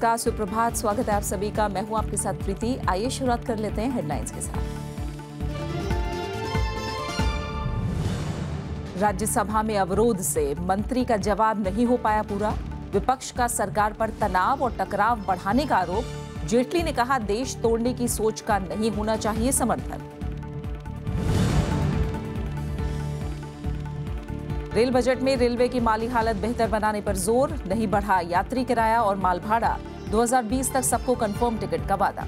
नमस्कार सुप्रभात स्वागत है आप सभी का मैं हूं आपके साथ प्रीति आइए शुरुआत कर लेते हैं हेडलाइंस के साथ राज्यसभा में अवरोध से मंत्री का जवाब नहीं हो पाया पूरा विपक्ष का सरकार पर तनाव और टकराव बढ़ाने का आरोप जेटली ने कहा देश तोड़ने की सोच का नहीं होना चाहिए समर्थन रेल बजट में रेलवे की माली हालत बेहतर बनाने पर जोर नहीं बढ़ा यात्री किराया और माल भाड़ा 2020 तक सबको कंफर्म टिकट का वादा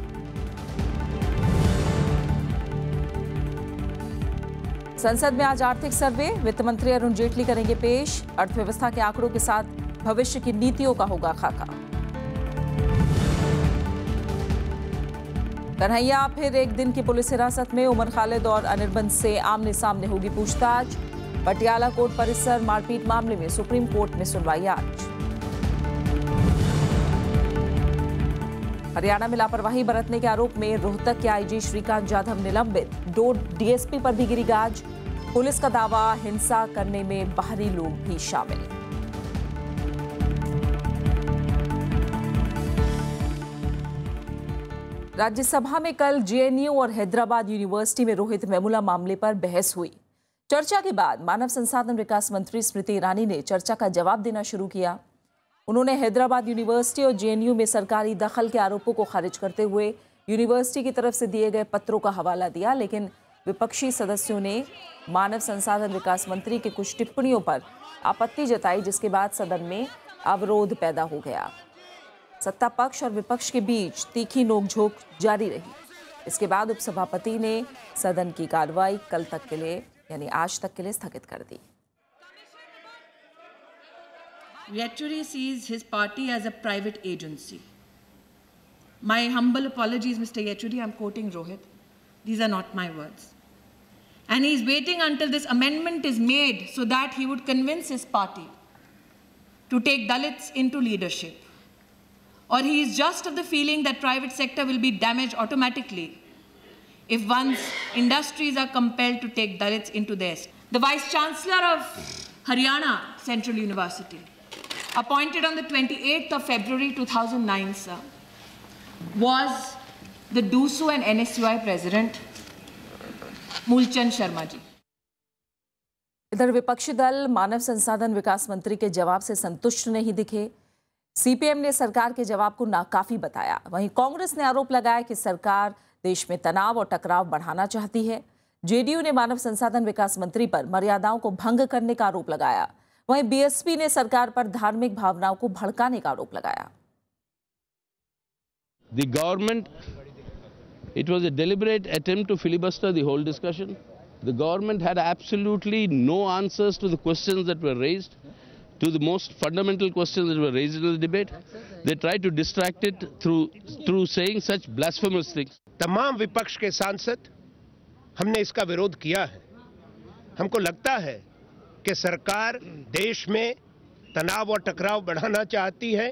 संसद में आज आर्थिक सर्वे वित्त मंत्री अरुण जेटली करेंगे पेश अर्थव्यवस्था के आंकड़ों के साथ भविष्य की नीतियों का होगा खाका कन्हैया फिर एक दिन की पुलिस हिरासत में उमर खालिद और अनिर्बन से आमने सामने होगी पूछताछ पटियाला कोर्ट परिसर मारपीट मामले में सुप्रीम कोर्ट में सुनवाई आज हरियाणा में लापरवाही बरतने के आरोप में रोहतक के आईजी श्रीकांत जाधव निलंबित दो डीएसपी पर भी गिरी गाज पुलिस का दावा हिंसा करने में बाहरी लोग भी शामिल राज्यसभा में कल जेएनयू और हैदराबाद यूनिवर्सिटी में रोहित मेमुला मामले पर बहस हुई चर्चा के बाद मानव संसाधन विकास मंत्री स्मृति ईरानी ने चर्चा का जवाब देना शुरू किया उन्होंने हैदराबाद यूनिवर्सिटी और जेएनयू में सरकारी दखल के आरोपों को खारिज करते हुए यूनिवर्सिटी की तरफ से दिए गए पत्रों का हवाला दिया लेकिन विपक्षी सदस्यों ने मानव संसाधन विकास मंत्री के कुछ टिप्पणियों पर आपत्ति जताई जिसके बाद सदन में अवरोध पैदा हो गया सत्ता पक्ष और विपक्ष के बीच तीखी नोकझोंक जारी रही इसके बाद उपसभापति ने सदन की कार्रवाई कल तक के लिए यानी आज तक के लिए स्थगित कर दी rectory sees his party as a private agency. My humble apologies, Mr. Yeturi, I'm quoting Rohit. These are not my words. And he's waiting until this amendment is made so that he would convince his party to take Dalits into leadership. Or he is just of the feeling that private sector will be damaged automatically if one's industries are compelled to take Dalits into theirs. The Vice Chancellor of Haryana Central University, appointed on the 28th of February 2009, sir, was the DUSU and NSUI President, Mulchan Sharma ji. इधर विपक्षी दल मानव संसाधन विकास मंत्री के जवाब से संतुष्ट नहीं दिखे सीपीएम ने सरकार के जवाब को नाकाफी बताया वहीं कांग्रेस ने आरोप लगाया कि सरकार देश में तनाव और टकराव बढ़ाना चाहती है जेडीयू ने मानव संसाधन विकास मंत्री पर मर्यादाओं को भंग करने का आरोप लगाया वहीं बीएसपी ने सरकार पर धार्मिक भावनाओं को भड़काने का आरोप लगाया The government, it was a deliberate attempt to filibuster the whole discussion. The government had absolutely no answers to the questions that were raised. to the most fundamental questions that were raised in the debate. They tried to distract it through, through saying such blasphemous things. तमाम विपक्ष के सांसद हमने इसका विरोध किया है हमको लगता है कि सरकार देश में तनाव और टकराव बढ़ाना चाहती है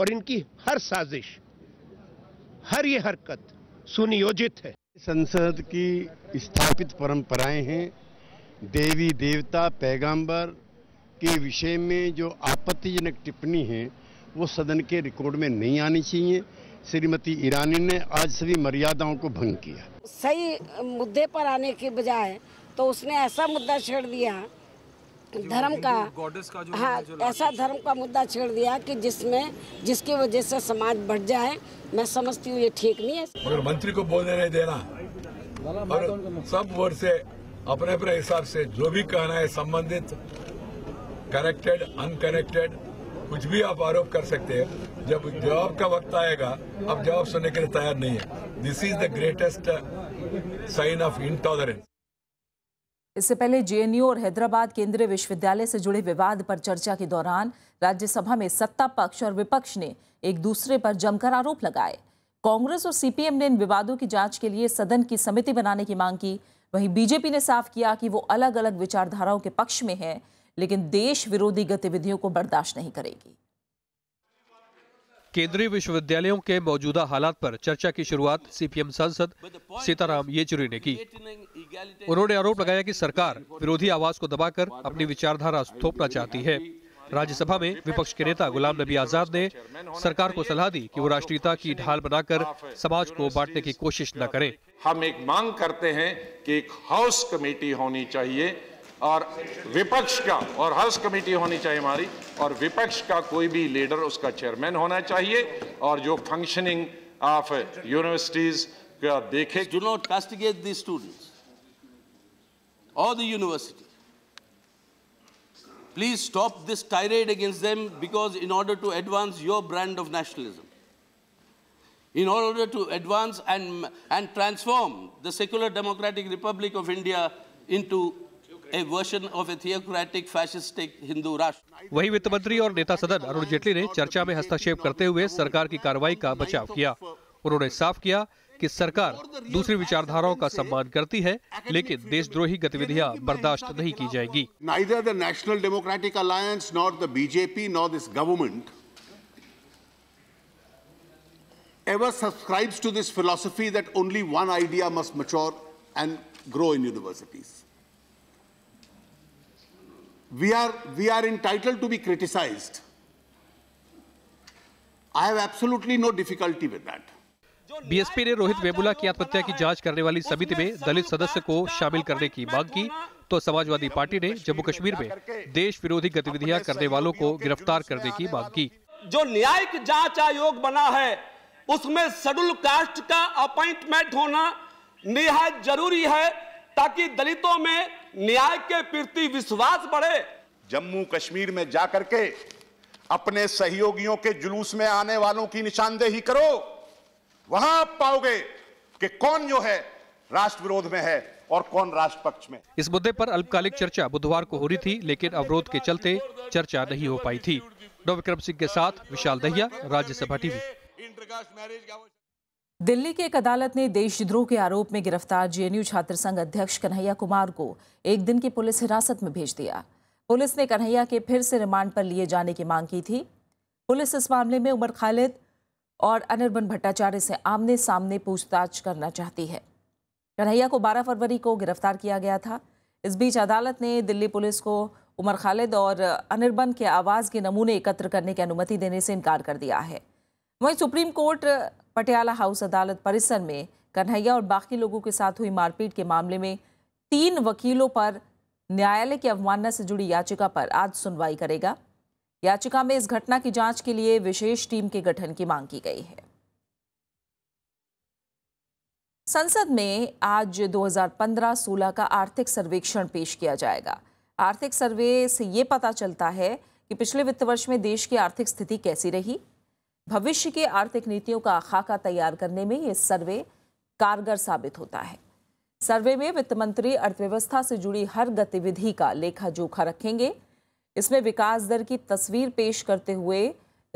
और इनकी हर साजिश हर ये हरकत सुनियोजित है संसद की स्थापित परंपराएं हैं देवी देवता पैगंबर के विषय में जो आपत्तिजनक टिप्पणी है वो सदन के रिकॉर्ड में नहीं आनी चाहिए श्रीमती ईरानी ने आज सभी मर्यादाओं को भंग किया सही मुद्दे पर आने के बजाय तो उसने ऐसा मुद्दा छेड़ दिया धर्म का हाँ ऐसा धर्म का मुद्दा छेड़ दिया कि जिसमें जिसकी वजह से समाज बढ़ जाए मैं समझती हूँ ये ठीक नहीं है मगर मंत्री को बोलने नहीं देना और सब वर्ड से अपने अपने हिसाब से जो भी कहना है संबंधित करेक्टेड अनकनेक्टेड कुछ भी आप आरोप कर सकते हैं जब जवाब का वक्त आएगा अब जवाब सुनने के लिए तैयार नहीं है this is the greatest sign of intolerance इससे पहले जेएनयू और हैदराबाद केंद्रीय विश्वविद्यालय से जुड़े विवाद पर चर्चा के दौरान राज्यसभा में सत्ता पक्ष और विपक्ष ने एक दूसरे पर जमकर आरोप लगाए कांग्रेस और सीपीएम ने इन विवादों की जांच के लिए सदन की समिति बनाने की मांग की वहीं बीजेपी ने साफ किया कि वो अलग अलग विचारधाराओं के पक्ष में है लेकिन देश विरोधी गतिविधियों को बर्दाश्त नहीं करेगी केंद्रीय विश्वविद्यालयों के मौजूदा हालात पर चर्चा की शुरुआत सीपीएम सांसद सीताराम येचुरी ने की उन्होंने आरोप लगाया कि सरकार विरोधी आवाज को दबाकर अपनी विचारधारा थोपना चाहती है राज्यसभा में विपक्ष के नेता गुलाम नबी आजाद ने सरकार को सलाह दी कि वो राष्ट्रीयता की ढाल बनाकर समाज को बांटने की कोशिश न करें हम एक मांग करते हैं कि एक हाउस कमेटी होनी चाहिए और विपक्ष का और हाउस कमेटी होनी चाहिए हमारी और विपक्ष का कोई भी लीडर उसका चेयरमैन होना चाहिए और जो फंक्शनिंग ऑफ यूनिवर्सिटीज का देखे do not castigate the students और the university Please stop this tirade against them because in order to advance your brand of nationalism, in order to advance and, and transform the secular democratic republic of India into वही वित्त मंत्री और नेता सदन अरुण जेटली ने चर्चा में हस्तक्षेप करते हुए सरकार की कार्रवाई का बचाव किया उन्होंने साफ किया कि सरकार दूसरी विचारधाराओं का सम्मान करती है लेकिन देशद्रोही गतिविधियां बर्दाश्त नहीं की जाएगी neither the National Democratic Alliance nor the BJP nor this government ever subscribes to this philosophy that only one idea must mature and grow in universities we are, we are entitled to be criticized. I have absolutely no difficulty with that. BSP ने रोहित वेबुला की आत्महत्या की जांच करने वाली समिति में दलित सदस्य को शामिल करने की मांग की तो समाजवादी पार्टी ने जम्मू कश्मीर में देश विरोधी गतिविधियां करने वालों को गिरफ्तार करने की मांग की जो न्यायिक जांच आयोग बना है उसमें शेड्यूल कास्ट का अपॉइंटमेंट होना निहायत जरूरी है ताकि दलितों में न्याय के प्रति विश्वास बढ़े जम्मू कश्मीर में जाकर के अपने सहयोगियों के जुलूस में आने वालों की निशानदेही करो वहां आप पाओगे कि कौन जो है राष्ट्र विरोध में है और कौन राष्ट्र पक्ष में इस मुद्दे पर अल्पकालिक चर्चा बुधवार को हो रही थी लेकिन अवरोध के चलते चर्चा नहीं हो पाई थी डॉ विक्रम सिंह के साथ विशाल दहिया राज्यसभा टीवी दिल्ली की एक अदालत ने देशद्रोह के आरोप में गिरफ्तार जेएनयू छात्र संघ अध्यक्ष कन्हैया कुमार को एक दिन की पुलिस हिरासत में भेज दिया पुलिस ने कन्हैया के फिर से रिमांड पर लिए जाने की मांग की थी पुलिस इस मामले में उमर खालिद और अनिर्बन भट्टाचार्य से आमने सामने पूछताछ करना चाहती है कन्हैया को 12 फरवरी को गिरफ्तार किया गया था इस बीच अदालत ने दिल्ली पुलिस को उमर खालिद और अनिर्बन के आवाज़ के नमूने एकत्र करने की अनुमति देने से इनकार कर दिया है वहीं सुप्रीम कोर्ट पटियाला हाउस अदालत परिसर में कन्हैया और बाकी लोगों के साथ हुई मारपीट के मामले में तीन वकीलों पर न्यायालय की अवमानना से जुड़ी याचिका पर आज सुनवाई करेगा याचिका में इस घटना की जांच के लिए विशेष टीम के गठन की मांग की गई है संसद में आज 2015-16 का आर्थिक सर्वेक्षण पेश किया जाएगा आर्थिक सर्वे से ये पता चलता है कि पिछले वित्त वर्ष में देश की आर्थिक स्थिति कैसी रही भविष्य के आर्थिक नीतियों का खाका तैयार करने में ये सर्वे कारगर साबित होता है सर्वे में वित्त मंत्री अर्थव्यवस्था से जुड़ी हर गतिविधि का लेखा जोखा रखेंगे इसमें विकास दर की तस्वीर पेश करते हुए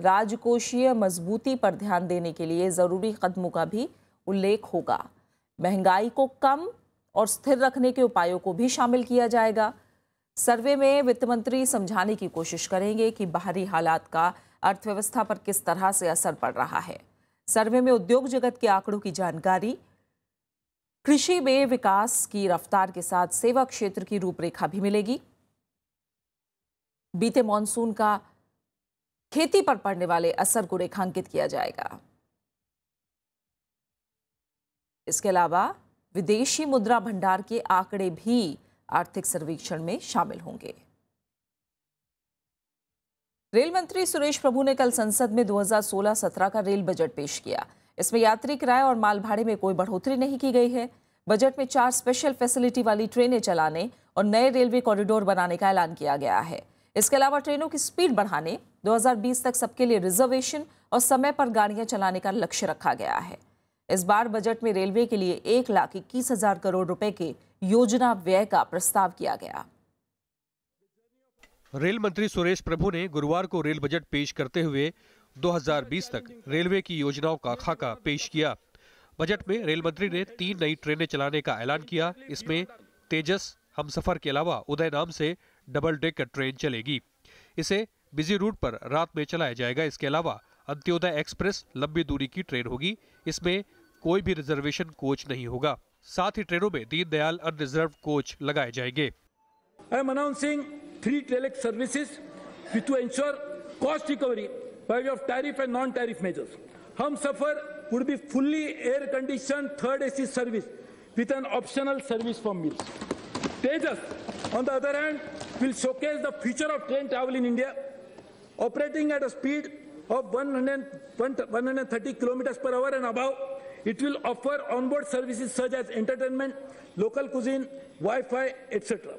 राजकोषीय मजबूती पर ध्यान देने के लिए ज़रूरी कदमों का भी उल्लेख होगा महंगाई को कम और स्थिर रखने के उपायों को भी शामिल किया जाएगा सर्वे में वित्त मंत्री समझाने की कोशिश करेंगे कि बाहरी हालात का अर्थव्यवस्था पर किस तरह से असर पड़ रहा है सर्वे में उद्योग जगत के आंकड़ों की जानकारी कृषि में विकास की रफ्तार के साथ सेवा क्षेत्र की रूपरेखा भी मिलेगी बीते मानसून का खेती पर पड़ने वाले असर को रेखांकित किया जाएगा इसके अलावा विदेशी मुद्रा भंडार के आंकड़े भी आर्थिक सर्वेक्षण में शामिल होंगे रेल मंत्री सुरेश प्रभु ने कल संसद में 2016-17 का रेल बजट पेश किया इसमें यात्री किराए और माल भाड़े में कोई बढ़ोतरी नहीं की गई है बजट में चार स्पेशल फैसिलिटी वाली ट्रेनें चलाने और नए रेलवे कॉरिडोर बनाने का ऐलान किया गया है इसके अलावा ट्रेनों की स्पीड बढ़ाने 2020 तक सबके लिए रिजर्वेशन और समय पर गाड़ियां चलाने का लक्ष्य रखा गया है इस बार बजट में रेलवे के लिए एक लाख इक्कीस हजार करोड़ रुपए के योजना व्यय का प्रस्ताव किया गया रेल मंत्री सुरेश प्रभु ने गुरुवार को रेल बजट पेश करते हुए 2020 तक रेलवे की योजनाओं का खाका पेश किया बजट में रेल मंत्री ने तीन नई ट्रेनें चलाने का ऐलान किया इसमें तेजस हमसफर के अलावा उदय नाम से डबल डेकर ट्रेन चलेगी इसे बिजी रूट पर रात में चलाया जाएगा इसके अलावा अंत्योदय एक्सप्रेस लंबी दूरी की ट्रेन होगी इसमें कोई भी रिजर्वेशन कोच नहीं होगा साथ ही ट्रेनों में दीनदयाल अनरिजर्व कोच लगाए जाएंगे I am announcing three TLX services which to ensure cost recovery by way of tariff and non-tariff measures. Hum Safar would be fully air-conditioned third AC service with an optional service for meals. Tejas, on the other hand, will showcase the future of train travel in India, operating at a speed of 130 kilometers per hour and above. It will offer onboard services such as entertainment, local cuisine, Wi-Fi, etc.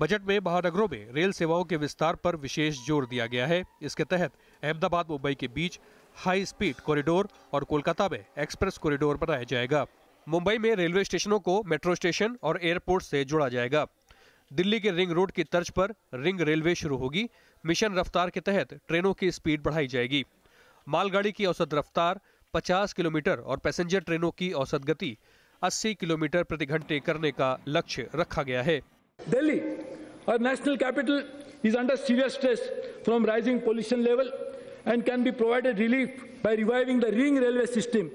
Budget में महानगरों में rail सेवाओं के विस्तार पर विशेष जोर दिया गया है इसके तहत अहमदाबाद मुंबई के बीच हाई स्पीड कॉरिडोर और कोलकाता में एक्सप्रेस कॉरिडोर बनाया जाएगा मुंबई में रेलवे स्टेशनों को मेट्रो स्टेशन और एयरपोर्ट से जोड़ा जाएगा दिल्ली के रिंग रोड की तर्ज पर रिंग रेलवे शुरू होगी मिशन रफ्तार के तहत ट्रेनों की स्पीड बढ़ाई जाएगी मालगाड़ी की औसत रफ्तार 50 किलोमीटर और पैसेंजर ट्रेनों की औसत गति 80 किलोमीटर प्रति घंटे करने का लक्ष्य रखा गया है Delhi Our national capital is under serious stress from rising pollution level and can be provided relief by reviving the ring railway system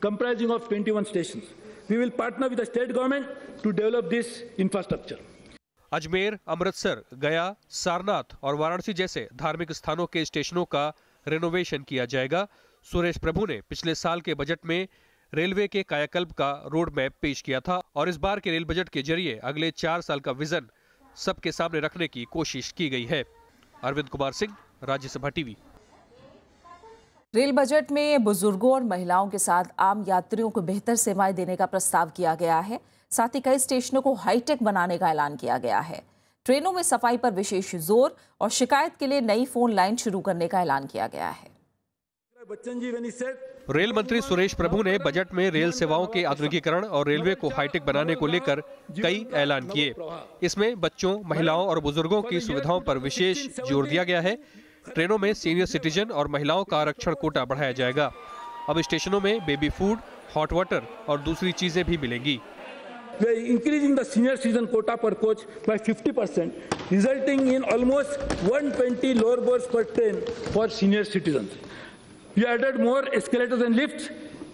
comprising of 21 stations. We will partner with the state government to develop this infrastructure. Ajmer Amritsar गया सारनाथ और वाराणसी जैसे धार्मिक स्थानों के स्टेशनों का renovation किया जाएगा सुरेश प्रभु ने पिछले साल के बजट में रेलवे के कायाकल्प का रोड मैप पेश किया था और इस बार के रेल बजट के जरिए अगले चार साल का विजन सबके सामने रखने की कोशिश की गई है Arvind Kumar Singh Rajya Sabha TV rail budget में बुजुर्गों और महिलाओं के साथ आम यात्रियों को बेहतर सेवाएं देने का प्रस्ताव किया गया है साथ ही कई स्टेशनों को हाईटेक बनाने का ऐलान किया गया है ट्रेनों में सफाई पर विशेष जोर और शिकायत के लिए नई फोन लाइन शुरू करने का ऐलान किया गया है रेल मंत्री सुरेश प्रभु ने बजट में रेल सेवाओं के आधुनिकीकरण और रेलवे को हाईटेक बनाने को लेकर कई ऐलान किए इसमें बच्चों महिलाओं और बुजुर्गों की सुविधाओं पर विशेष जोर दिया गया है ट्रेनों में सीनियर सिटीजन और महिलाओं का आरक्षण कोटा बढ़ाया जाएगा अब स्टेशनों में बेबी फूड हॉट वाटर और दूसरी चीजें भी मिलेंगी increasing are increasing the senior citizen quota per coach by 50%, resulting in 120 lower berths per train for senior We added more escalators and lifts,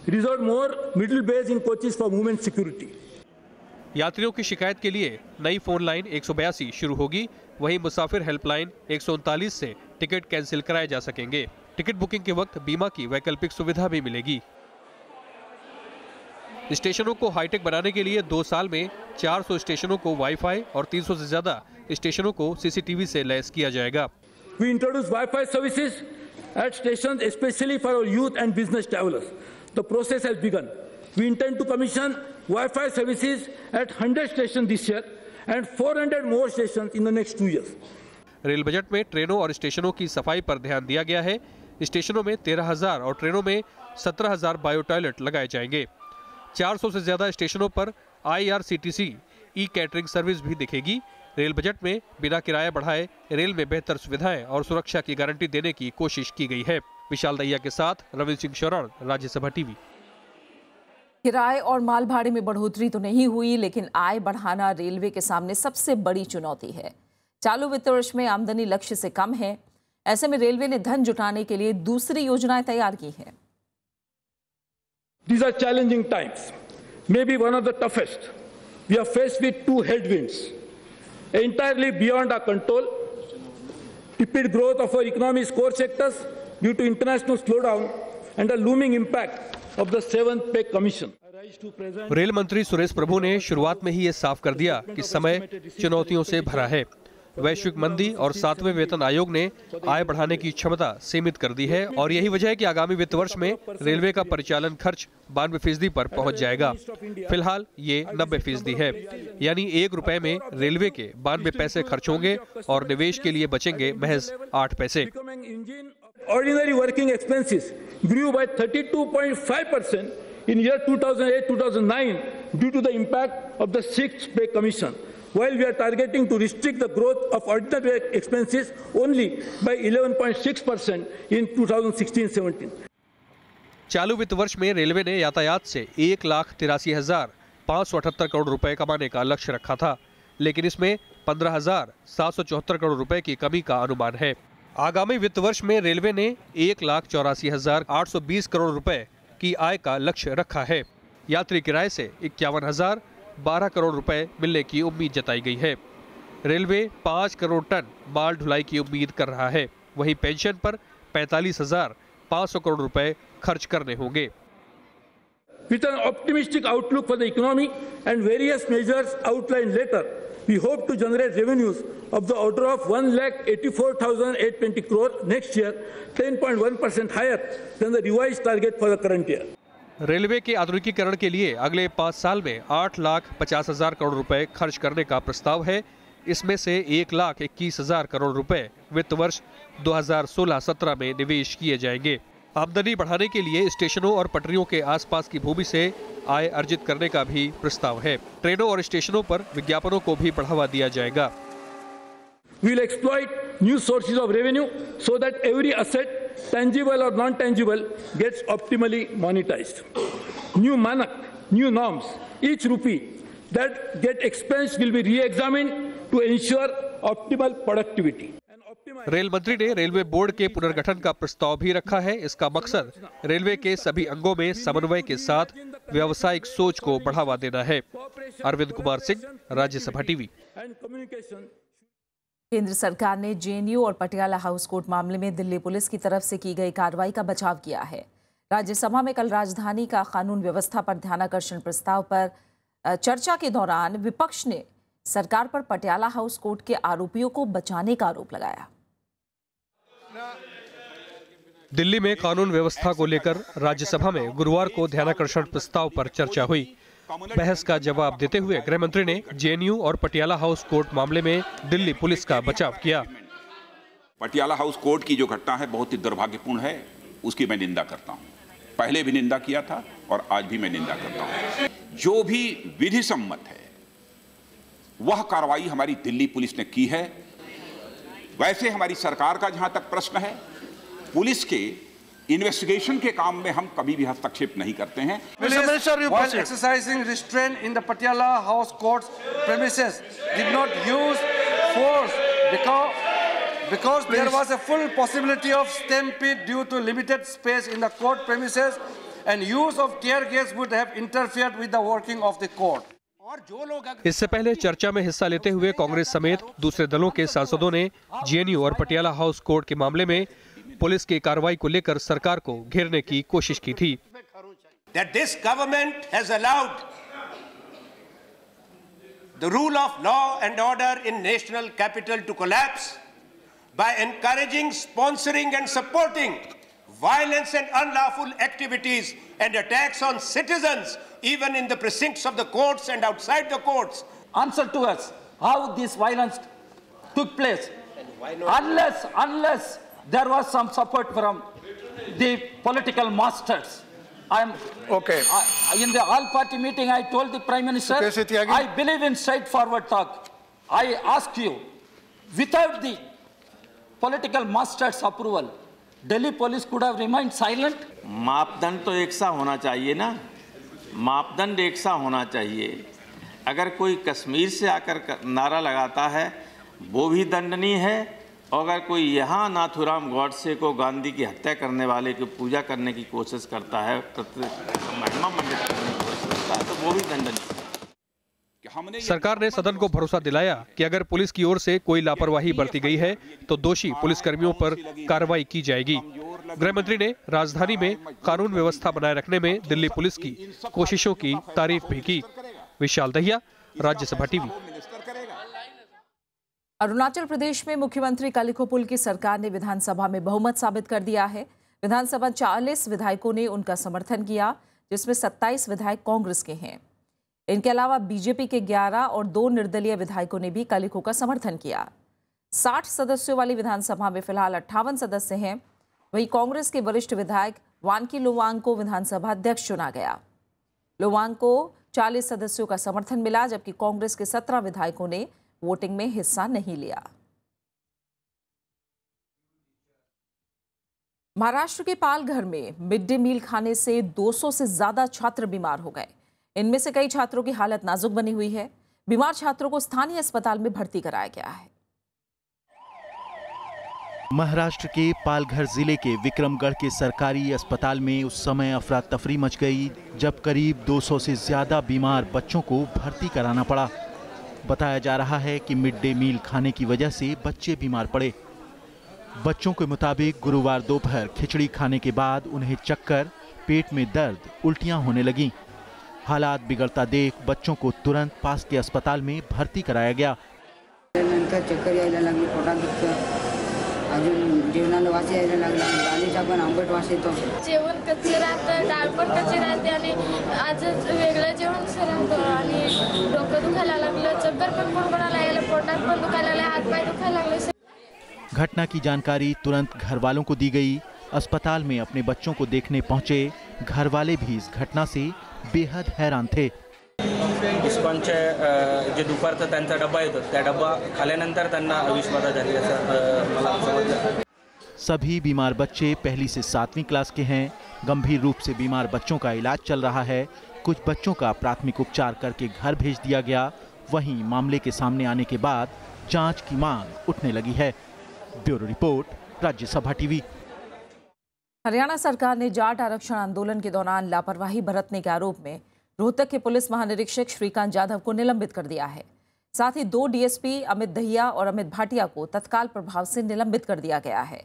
reserved more middle bays in coaches for movement security. यात्रियों की शिकायत के लिए नई phone line एक शुरू होगी वहीं मुसाफिर हेल्पलाइन एक से टिकट कैंसिल कराए जा सकेंगे टिकट बुकिंग के वक्त बीमा की वैकल्पिक सुविधा भी मिलेगी स्टेशनों को हाईटेक बनाने के लिए दो साल में 400 स्टेशनों को वाईफाई और 300 से ज्यादा स्टेशनों को सीसीटीवी से लैस किया जाएगा we introduce Wi-Fi fi services at stations, especially for our youth and business travelers. The process has begun. We intend to commission Wi-Fi services at 100 stations this year and 400 more stations in the next two years. Rail budget में ट्रेनों और स्टेशनों की सफाई पर ध्यान दिया गया है स्टेशनों में 13,000 और ट्रेनों में 17,000 बायो टॉयलेट लगाए जाएंगे 400 से ज़्यादा स्टेशनों पर आईआरसीटीसी ई कैटरिंग सर्विस भी दिखेगी रेल बजट में बिना किराया बढ़ाए रेल में बेहतर सुविधाएं और सुरक्षा की गारंटी देने की कोशिश की गई है विशाल दैया के साथ रवि सिंह शरण राज्यसभा टीवी किराए और माल भाड़े में बढ़ोतरी तो नहीं हुई लेकिन आय बढ़ाना रेलवे के सामने सबसे बड़ी चुनौती है चालू वित्त वर्ष में आमदनी लक्ष्य से कम है ऐसे में रेलवे ने धन जुटाने के लिए दूसरी योजनाएं तैयार की हैं These are challenging times, maybe one of the toughest. We are faced with two headwinds. entirely beyond our control. Tepid growth of our economy's core sectors due to international slowdown and the looming impact of the seventh pay commission. Rail मंत्री सुरेश प्रभु ने शुरुआत में ही ये साफ कर दिया कि समय चुनौतियों से भरा है वैश्विक मंदी और सातवें वेतन आयोग ने आय बढ़ाने की क्षमता सीमित कर दी है और यही वजह है कि आगामी वित्त वर्ष में रेलवे का परिचालन खर्च बानवे फीसदी पर पहुंच जाएगा फिलहाल ये नब्बे फीसदी है यानी एक रुपए में रेलवे के बानवे पैसे खर्च होंगे और निवेश के लिए बचेंगे महज आठ पैसे ordinary working expenses grew by 32.5% in year 2008-2009 due to the impact of the sixth while we are targeting to restrict the growth of ordinary expenses only by 11.6% in 2016-17. चालू वित्त वर्ष में रेलवे ने यातायात से एक लाख तिरासी हजार पाँच सौ अठहत्तर करोड़ रुपए कमाने का लक्ष्य रखा था लेकिन इसमें पंद्रह हजार सात सौ चौहत्तर करोड़ रुपए की कमी का अनुमान है आगामी वित्त वर्ष में रेलवे ने एक लाख चौरासी हजार आठ सौ बीस करोड़ रुपए की आय का लक्ष्य रखा है यात्री किराए से इक्यावन हजार 12 करोड़ रुपए मिलने की उम्मीद जताई गई है रेलवे 5 करोड़ टन माल ढुलाई की उम्मीद कर रहा है वहीं पेंशन पर पैंतालीस हजार पाँच सौ करोड़ रुपए खर्च करने होंगे With an optimistic outlook for the economy and various measures outlined later, we hope to generate revenues of the order of 1,84,820 crore next year, 10.1% higher than the revised target for the current year. Railway के आधुनिकीकरण के लिए अगले पाँच साल में आठ लाख पचास हजार करोड़ रुपए खर्च करने का प्रस्ताव है इसमें से एक लाख इक्कीस हजार करोड़ रुपए वित्त वर्ष 2016-17 में निवेश किए जाएंगे आमदनी बढ़ाने के लिए स्टेशनों और पटरियों के आसपास की भूमि से आय अर्जित करने का भी प्रस्ताव है ट्रेनों और स्टेशनों पर विज्ञापनों को भी बढ़ावा दिया जाएगा We'll tangible or non-tangible, gets optimally monetized. New manak, new norms, each rupee that get expensed will be re-examined to ensure optimal productivity. Rail मंत्री ने रेलवे बोर्ड के पुनर्गठन का प्रस्ताव भी रखा है इसका मकसद रेलवे के सभी अंगों में समन्वय के साथ व्यावसायिक सोच को बढ़ावा देना है अरविंद कुमार सिंह राज्यसभा टीवी केंद्र सरकार ने जेएनयू और पटियाला हाउस कोर्ट मामले में दिल्ली पुलिस की तरफ से की गई कार्रवाई का बचाव किया है राज्यसभा में कल राजधानी का कानून व्यवस्था पर ध्यानाकर्षण प्रस्ताव पर चर्चा के दौरान विपक्ष ने सरकार पर पटियाला हाउस कोर्ट के आरोपियों को बचाने का आरोप लगाया दिल्ली में कानून व्यवस्था को लेकर राज्यसभा में गुरुवार को ध्यानाकर्षण प्रस्ताव पर चर्चा हुई बहस का जवाब देते हुए गृह मंत्री ने जेएनयू और पटियाला हाउस कोर्ट मामले में दिल्ली पुलिस का बचाव किया पटियाला हाउस कोर्ट की जो घटना है बहुत ही दुर्भाग्यपूर्ण है उसकी मैं निंदा करता हूँ पहले भी निंदा किया था और आज भी मैं निंदा करता हूँ जो भी विधि सम्मत है वह कार्रवाई हमारी दिल्ली पुलिस ने की है वैसे हमारी सरकार का जहां तक प्रश्न है पुलिस के इन्वेस्टिगेशन के काम में हम कभी भी हस्तक्षेप नहीं करते हैं exercising restraint in the Patiala House Court premises did not use force because there was a full possibility of stampede due to limited space in the court premises and use of tear gas would have interfered with the working of the court इससे पहले चर्चा में हिस्सा लेते हुए कांग्रेस समेत दूसरे दलों के सांसदों ने जेएनयू और पटियाला हाउस कोर्ट के मामले में पुलिस की कार्रवाई को लेकर सरकार को घेरने की कोशिश की थी that this government has allowed the rule of law and order in national capital to collapse by encouraging, sponsoring and supporting violence and unlawful activities and attacks on citizens even in the precincts of the courts and outside the courts. Answer to us how this violence took place. Unless, unless there was some support from the political masters. I am okay. I, in the all-party meeting, I told the Prime Minister, I believe in straightforward talk. I ask you, without the political masters' approval, Delhi police could have remained silent. मापदंड तो एक सा होना चाहिए ना मापदंड एक सा होना चाहिए अगर कोई कश्मीर से आकर नारा लगाता है वो भी दंडनीय है अगर कोई यहाँ नाथुराम गौडसे को गांधी की हत्या करने वाले की पूजा करने की कोशिश करता है महिमा मंडित करने की कोशिश करता है तो वो भी दंडनीय सरकार ने सदन को भरोसा दिलाया कि अगर पुलिस की ओर से कोई लापरवाही बरती गई है तो दोषी पुलिस कर्मियों पर कार्रवाई की जाएगी गृह मंत्री ने राजधानी में कानून व्यवस्था बनाए रखने में दिल्ली पुलिस की कोशिशों की तारीफ भी की विशाल दहिया राज्यसभा टीवी अरुणाचल प्रदेश में मुख्यमंत्री कालिखो पुल की सरकार ने विधानसभा में बहुमत साबित कर दिया है विधानसभा 40 विधायकों ने उनका समर्थन किया जिसमें 27 विधायक कांग्रेस के हैं इनके अलावा बीजेपी के 11 और दो निर्दलीय विधायकों ने भी कालिखो का समर्थन किया 60 सदस्यों वाली विधानसभा में फिलहाल अट्ठावन सदस्य हैं वहीं कांग्रेस के वरिष्ठ विधायक वानकी लोवांग को विधानसभा अध्यक्ष चुना गया लोवांग को चालीस सदस्यों का समर्थन मिला जबकि कांग्रेस के सत्रह विधायकों ने वोटिंग में हिस्सा नहीं लिया महाराष्ट्र के पालघर में मिड डे मील खाने से 200 से ज्यादा छात्र बीमार हो गए इनमें से कई छात्रों की हालत नाजुक बनी हुई है बीमार छात्रों को स्थानीय अस्पताल में भर्ती कराया गया है महाराष्ट्र के पालघर जिले के विक्रमगढ़ के सरकारी अस्पताल में उस समय अफरा तफरी मच गई जब करीब 200 से ज्यादा बीमार बच्चों को भर्ती कराना पड़ा बताया जा रहा है कि मिड डे मील खाने की वजह से बच्चे बीमार पड़े बच्चों के मुताबिक गुरुवार दोपहर खिचड़ी खाने के बाद उन्हें चक्कर पेट में दर्द उल्टियां होने लगीं हालात बिगड़ता देख बच्चों को तुरंत पास के अस्पताल में भर्ती कराया गया अजून वास यायला लागला पण आंबट वास येतो जेवण कच्चे डाळ पण कच्ची राहते आणि वेगळं जेवण आणि डोकं दुखायला लागलं चक्कर पण लागलं पोटात पण दुखायला लागलं हात पाय दुखायला लागले घटना की जानकारी तुरंत घर वालों को दी गई अस्पताल में अपने बच्चों को देखने पहुंचे घर वाले भी इस घटना से बेहद हैरान थे इस्कॉनचे जे दुपारचा त्यांचा डबा येतो त्या डबा खाल्यानंतर त्यांना विषबाधा झाली असं मला समजलं सभी बीमार बच्चे पहली से सातवीं क्लास के हैं गंभीर रूप से बीमार बच्चों का इलाज चल रहा है कुछ बच्चों का प्राथमिक उपचार करके घर भेज दिया गया वहीं मामले के सामने आने के बाद जांच की मांग उठने लगी है bureau report Rajya Sabha TV Haryana सरकार ने जाट आरक्षण आंदोलन के दौरान लापरवाही बरतने के आरोप में रोहतक के पुलिस महानिरीक्षक श्रीकांत जाधव को निलंबित कर दिया है साथ ही दो डीएसपी अमित दहिया और अमित भाटिया को तत्काल प्रभाव से निलंबित कर दिया गया है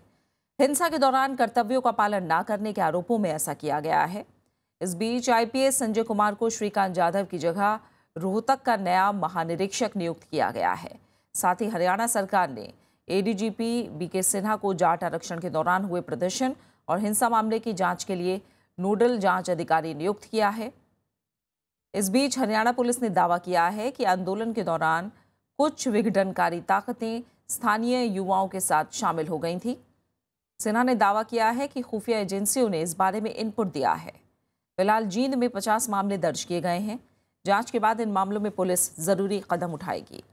हिंसा के दौरान कर्तव्यों का पालन न करने के आरोपों में ऐसा किया गया है इस बीच आईपीएस संजय कुमार को श्रीकांत जाधव की जगह रोहतक का नया महानिरीक्षक नियुक्त किया गया है साथ ही हरियाणा सरकार ने एडीजीपी बीके सिन्हा को जाट आरक्षण के दौरान हुए प्रदर्शन और हिंसा मामले की जांच के लिए नोडल जांच अधिकारी नियुक्त किया है इस बीच हरियाणा पुलिस ने दावा किया है कि आंदोलन के दौरान कुछ विघटनकारी ताकतें स्थानीय युवाओं के साथ शामिल हो गई थी सिन्हा ने दावा किया है कि खुफिया एजेंसियों ने इस बारे में इनपुट दिया है फिलहाल जींद में 50 मामले दर्ज किए गए हैं जांच के बाद इन मामलों में पुलिस जरूरी कदम उठाएगी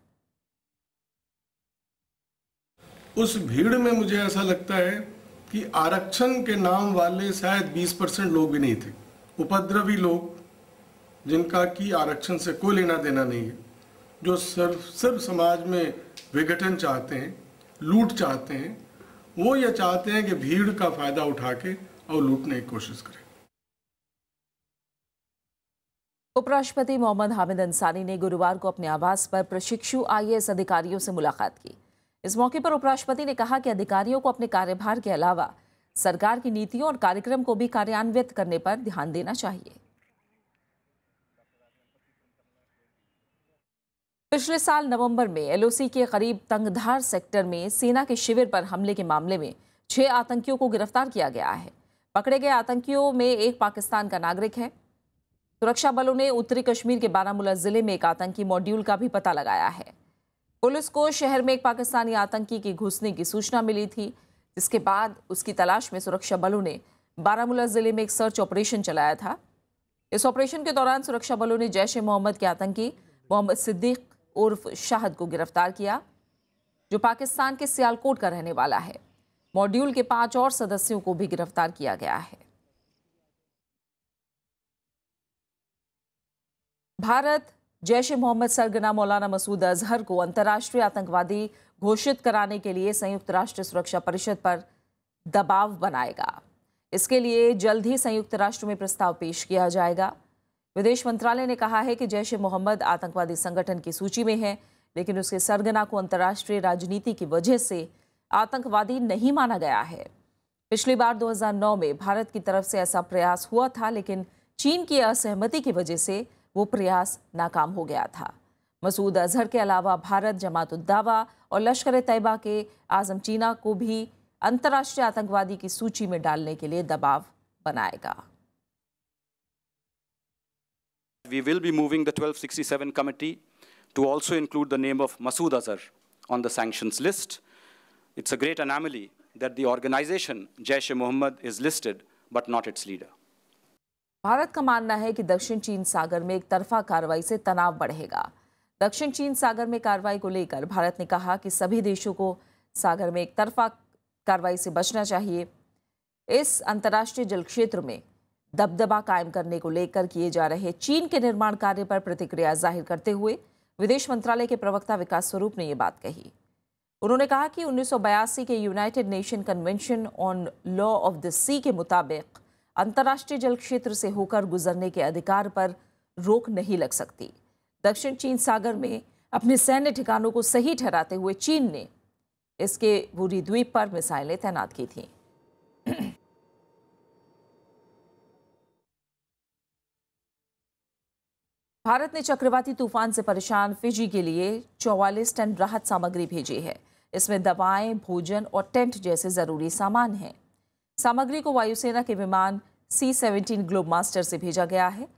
उस भीड़ में मुझे ऐसा लगता है कि आरक्षण के नाम वाले शायद 20 परसेंट लोग भी नहीं थे उपद्रवी लोग जिनका कि आरक्षण से कोई लेना देना नहीं है जो सिर्फ सिर्फ समाज में विघटन चाहते हैं लूट चाहते हैं वो ये चाहते हैं कि भीड़ का फायदा उठा के और लूटने की कोशिश करें उपराष्ट्रपति मोहम्मद हामिद अंसारी ने गुरुवार को अपने आवास पर प्रशिक्षु आईएएस अधिकारियों से मुलाकात की इस मौके पर उपराष्ट्रपति ने कहा कि अधिकारियों को अपने कार्यभार के अलावा सरकार की नीतियों और कार्यक्रम को भी कार्यान्वित करने पर ध्यान देना चाहिए पिछले साल नवंबर में एलओसी के करीब तंगधार सेक्टर में सेना के शिविर पर हमले के मामले में छह आतंकियों को गिरफ्तार किया गया है पकड़े गए आतंकियों में एक पाकिस्तान का नागरिक है सुरक्षा बलों ने उत्तरी कश्मीर के बारामूला जिले में एक आतंकी मॉड्यूल का भी पता लगाया है पुलिस को शहर में एक पाकिस्तानी आतंकी के घुसने की सूचना मिली थी जिसके बाद उसकी तलाश में सुरक्षा बलों ने बारामूला जिले में एक सर्च ऑपरेशन चलाया था इस ऑपरेशन के दौरान सुरक्षा बलों ने जैश ए मोहम्मद के आतंकी मोहम्मद सिद्दीक उर्फ शाहद को गिरफ्तार किया जो पाकिस्तान के सियालकोट का रहने वाला है मॉड्यूल के पांच और सदस्यों को भी गिरफ्तार किया गया है भारत जैश ए मोहम्मद सरगना मौलाना मसूद अजहर को अंतर्राष्ट्रीय आतंकवादी घोषित कराने के लिए संयुक्त राष्ट्र सुरक्षा परिषद पर दबाव बनाएगा इसके लिए जल्द ही संयुक्त राष्ट्र में प्रस्ताव पेश किया जाएगा विदेश मंत्रालय ने कहा है कि जैश ए मोहम्मद आतंकवादी संगठन की सूची में है लेकिन उसके सरगना को अंतर्राष्ट्रीय राजनीति की वजह से आतंकवादी नहीं माना गया है पिछली बार 2009 में भारत की तरफ से ऐसा प्रयास हुआ था लेकिन चीन की असहमति की वजह से वो प्रयास नाकाम हो गया था मसूद अजहर के अलावा भारत जमात उद्दावा और लश्कर तैयबा के आजम चीना को भी अंतर्राष्ट्रीय आतंकवादी की सूची में डालने के लिए दबाव बनाएगा We will be moving the 1267 committee to also include the name of Masood Azhar on the sanctions list. It's a great anomaly that the organization Jaish-e-Mohammed is listed but not its leader. Bharat का मानना है कि दक्षिण चीन सागर में एक तरफा कार्रवाई से तनाव बढ़ेगा दक्षिण चीन सागर में कार्रवाई को लेकर भारत ने कहा कि सभी देशों को सागर में एक तरफा कार्रवाई से बचना चाहिए इस अंतर्राष्ट्रीय जल क्षेत्र में दबदबा कायम करने को लेकर किए जा रहे चीन के निर्माण कार्य पर प्रतिक्रिया जाहिर करते हुए विदेश मंत्रालय के प्रवक्ता विकास स्वरूप ने यह बात कही उन्होंने कहा कि उन्नीस के United Nation Convention on Law of the Sea के मुताबिक अंतर्राष्ट्रीय जल क्षेत्र से होकर गुजरने के अधिकार पर रोक नहीं लग सकती दक्षिण चीन सागर में अपने सैन्य ठिकानों को सही ठहराते हुए चीन ने इसके बुरी द्वीप पर मिसाइलें तैनात की थीं भारत ने चक्रवाती तूफान से परेशान फिजी के लिए चौवालीस टन राहत सामग्री भेजी है इसमें दवाएं भोजन और टेंट जैसे ज़रूरी सामान हैं सामग्री को वायुसेना के विमान सी सेवेंटीन ग्लोब मास्टर से भेजा गया है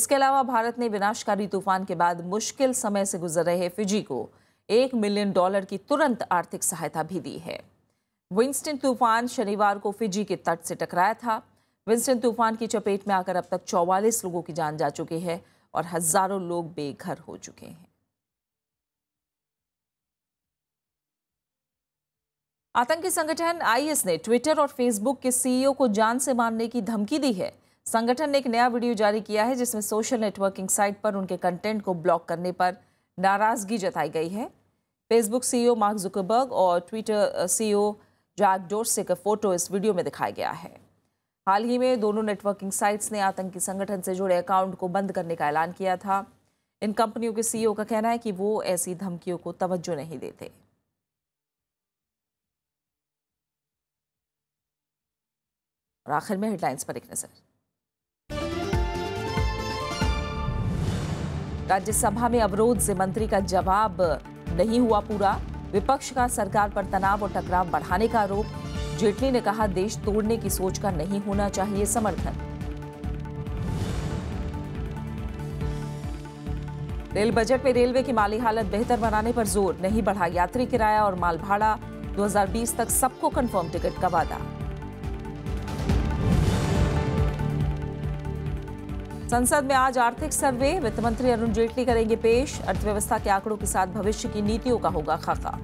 इसके अलावा भारत ने विनाशकारी तूफान के बाद मुश्किल समय से गुजर रहे फिजी को एक मिलियन डॉलर की तुरंत आर्थिक सहायता भी दी है विंस्टन तूफान शनिवार को फिजी के तट से टकराया था विंस्टन तूफान की चपेट में आकर अब तक 44 लोगों की जान जा चुकी है और हज़ारों लोग बेघर हो चुके हैं आतंकी संगठन आईएस ने ट्विटर और फेसबुक के सीईओ को जान से मारने की धमकी दी है संगठन ने एक नया वीडियो जारी किया है जिसमें सोशल नेटवर्किंग साइट पर उनके कंटेंट को ब्लॉक करने पर नाराजगी जताई गई है फेसबुक सीईओ मार्क जुकरबर्ग और ट्विटर सीईओ जैक डोर्से का फोटो इस वीडियो में दिखाया गया है हाल ही में दोनों नेटवर्किंग साइट्स ने आतंकी संगठन से जुड़े अकाउंट को बंद करने का ऐलान किया था इन कंपनियों के सीईओ का कहना है कि वो ऐसी धमकियों को तवज्जो नहीं देते और आखिर में हेडलाइंस पर एक नजर राज्यसभा में अवरोध से मंत्री का जवाब नहीं हुआ पूरा विपक्ष का सरकार पर तनाव और टकराव बढ़ाने का आरोप जेटली ने कहा देश तोड़ने की सोच का नहीं होना चाहिए समर्थन रेल बजट में रेलवे की माली हालत बेहतर बनाने पर जोर नहीं बढ़ा यात्री किराया और माल भाड़ा 2020 तक सबको कंफर्म टिकट का वादा संसद में आज आर्थिक सर्वे वित्त मंत्री अरुण जेटली करेंगे पेश अर्थव्यवस्था के आंकड़ों के साथ भविष्य की नीतियों का होगा खाका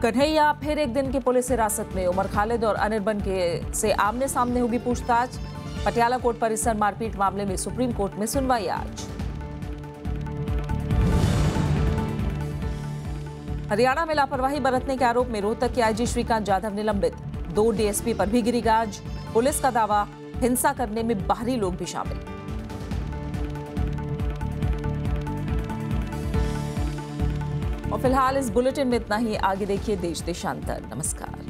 कन्हैया फिर एक दिन की पुलिस हिरासत में उमर खालिद और अनिर्बन के से आमने सामने होगी पूछताछ पटियाला कोर्ट परिसर मारपीट मामले में सुप्रीम कोर्ट में सुनवाई आज हरियाणा में लापरवाही बरतने के आरोप में रोहतक के आईजी श्रीकांत जाधव निलंबित दो डीएसपी पर भी गिरी गाज पुलिस का दावा हिंसा करने में बाहरी लोग भी शामिल और फिलहाल इस बुलेटिन में इतना ही आगे देखिए देश देशांतर नमस्कार